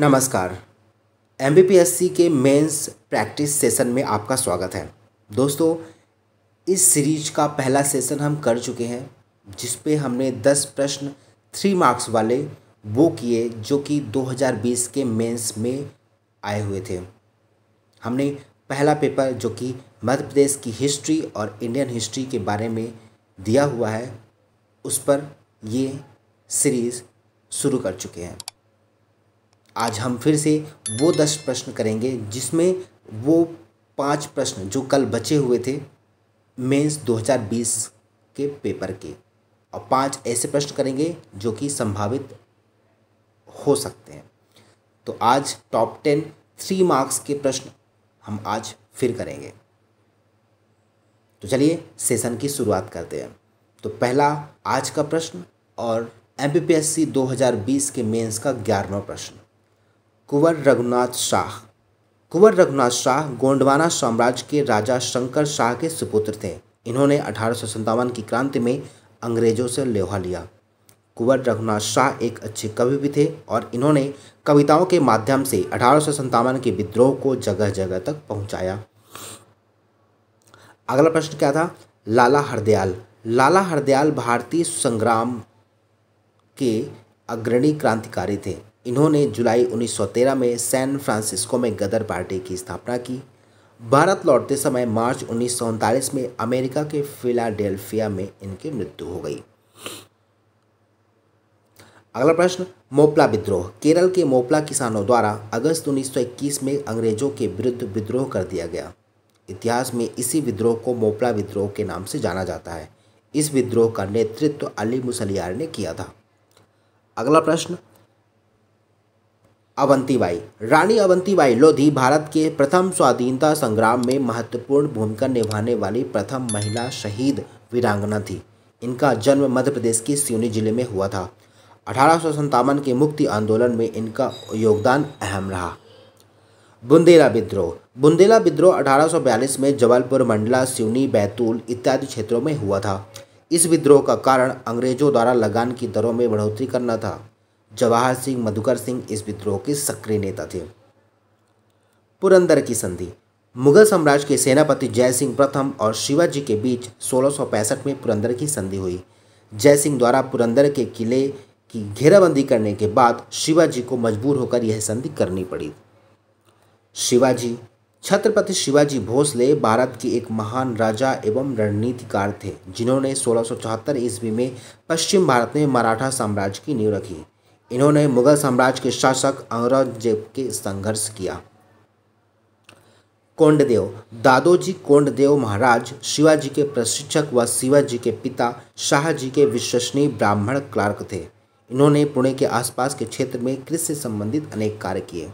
नमस्कार एम के mains practice session में आपका स्वागत है दोस्तों इस सीरीज का पहला सेशन हम कर चुके हैं जिस पे हमने दस प्रश्न थ्री मार्क्स वाले वो किए जो कि 2020 के मेंस में आए हुए थे हमने पहला पेपर जो कि मध्य प्रदेश की हिस्ट्री और इंडियन हिस्ट्री के बारे में दिया हुआ है उस पर ये सीरीज़ शुरू कर चुके हैं आज हम फिर से वो दस प्रश्न करेंगे जिसमें वो पांच प्रश्न जो कल बचे हुए थे मेंस 2020 के पेपर के और पांच ऐसे प्रश्न करेंगे जो कि संभावित हो सकते हैं तो आज टॉप टेन थ्री मार्क्स के प्रश्न हम आज फिर करेंगे तो चलिए सेशन की शुरुआत करते हैं तो पहला आज का प्रश्न और M P P S C दो हज़ार बीस के मेंस का ग्यारहवा प्रश्न कुंवर रघुनाथ शाह कुंवर रघुनाथ शाह गोंडवाना साम्राज्य के राजा शंकर शाह के सुपुत्र थे इन्होंने अठारह की क्रांति में अंग्रेजों से लोहा लिया कुंवर रघुनाथ शाह एक अच्छे कवि भी थे और इन्होंने कविताओं के माध्यम से अठारह के विद्रोह को जगह जगह तक पहुंचाया अगला प्रश्न क्या था लाला हरदयाल लाला हरदयाल भारतीय संग्राम के अग्रणी क्रांतिकारी थे इन्होंने जुलाई 1913 में सैन फ्रांसिस्को में गदर पार्टी की स्थापना की भारत लौटते समय मार्च उन्नीस में अमेरिका के फिलाडेल्फिया में इनकी मृत्यु हो गई अगला प्रश्न मोपला विद्रोह केरल के मोपला किसानों द्वारा अगस्त 1921 में अंग्रेजों के विरुद्ध विद्रोह कर दिया गया इतिहास में इसी विद्रोह को मोपला विद्रोह के नाम से जाना जाता है इस विद्रोह का नेतृत्व अली मुसलियार ने किया था अगला प्रश्न अवंतीबाई रानी अवंतीबाई लोधी भारत के प्रथम स्वाधीनता संग्राम में महत्वपूर्ण भूमिका निभाने वाली प्रथम महिला शहीद वीरांगना थी इनका जन्म मध्य प्रदेश के सिवनी जिले में हुआ था अठारह के मुक्ति आंदोलन में इनका योगदान अहम रहा बुंदेला विद्रोह बुंदेला विद्रोह 1842 में जबलपुर मंडला सिवनी बैतूल इत्यादि क्षेत्रों में हुआ था इस विद्रोह का कारण अंग्रेजों द्वारा लगान की दरों में बढ़ोतरी करना था जवाहर सिंह मधुकर सिंह इस विद्रोह के सक्रिय नेता थे पुरंदर की संधि मुगल साम्राज्य के सेनापति जय सिंह प्रथम और शिवाजी के बीच सोलह में पुरंदर की संधि हुई जय सिंह द्वारा पुरंदर के किले की घेराबंदी करने के बाद शिवाजी को मजबूर होकर यह संधि करनी पड़ी शिवाजी छत्रपति शिवाजी भोसले भारत के एक महान राजा एवं रणनीतिकार थे जिन्होंने सोलह ईस्वी में पश्चिम भारत में मराठा साम्राज्य की नींव रखी इन्होंने मुगल साम्राज्य के शासक औरंगजेब के संघर्ष किया कोंडदेव दादोजी कोंडदेव महाराज शिवाजी के प्रशिक्षक व शिवाजी के पिता शाहजी के विश्वसनीय ब्राह्मण क्लार्क थे इन्होंने पुणे के आसपास के क्षेत्र में कृषि संबंधित अनेक कार्य किए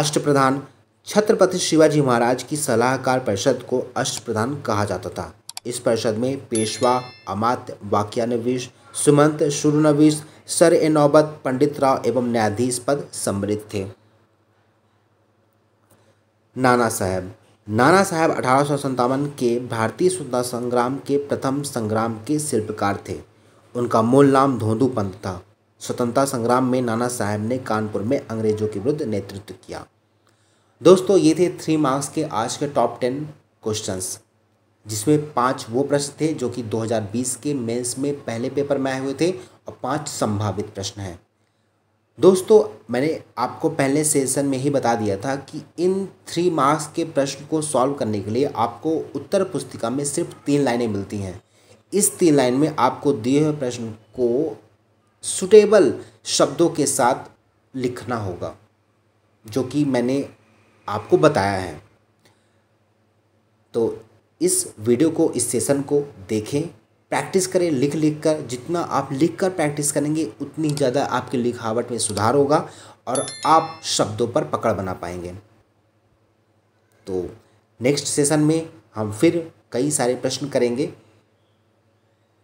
अष्टप्रधान छत्रपति शिवाजी महाराज की सलाहकार परिषद को अष्टप्रधान कहा जाता था इस परिषद में पेशवा अमात्य वाक्यानवीश सुमंत शुरुनवीश सर ए नौबत पंडित राव एवं न्यायाधीश पद सम्मिलित थे नाना साहब नाना साहब अठारह के भारतीय स्वतंत्रता संग्राम के प्रथम संग्राम के शिल्पकार थे उनका मूल नाम धोंदू पंत था स्वतंत्रता संग्राम में नाना साहब ने कानपुर में अंग्रेजों के विरुद्ध नेतृत्व किया दोस्तों ये थे थ्री मार्क्स के आज के टॉप टेन क्वेश्चंस जिसमें पांच वो प्रश्न थे जो कि 2020 के मेंस में पहले पेपर में आए हुए थे और पाँच संभावित प्रश्न हैं दोस्तों मैंने आपको पहले सेशन में ही बता दिया था कि इन थ्री मार्क्स के प्रश्न को सॉल्व करने के लिए आपको उत्तर पुस्तिका में सिर्फ तीन लाइनें मिलती हैं इस तीन लाइन में आपको दिए हुए प्रश्न को सुटेबल शब्दों के साथ लिखना होगा जो कि मैंने आपको बताया है तो इस वीडियो को इस सेशन को देखें प्रैक्टिस करें लिख लिख कर जितना आप लिख कर प्रैक्टिस करेंगे उतनी ज़्यादा आपकी लिखावट में सुधार होगा और आप शब्दों पर पकड़ बना पाएंगे तो नेक्स्ट सेशन में हम फिर कई सारे प्रश्न करेंगे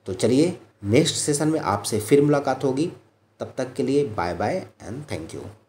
तो चलिए नेक्स्ट सेशन में आपसे फिर मुलाकात होगी तब तक के लिए bye bye and thank you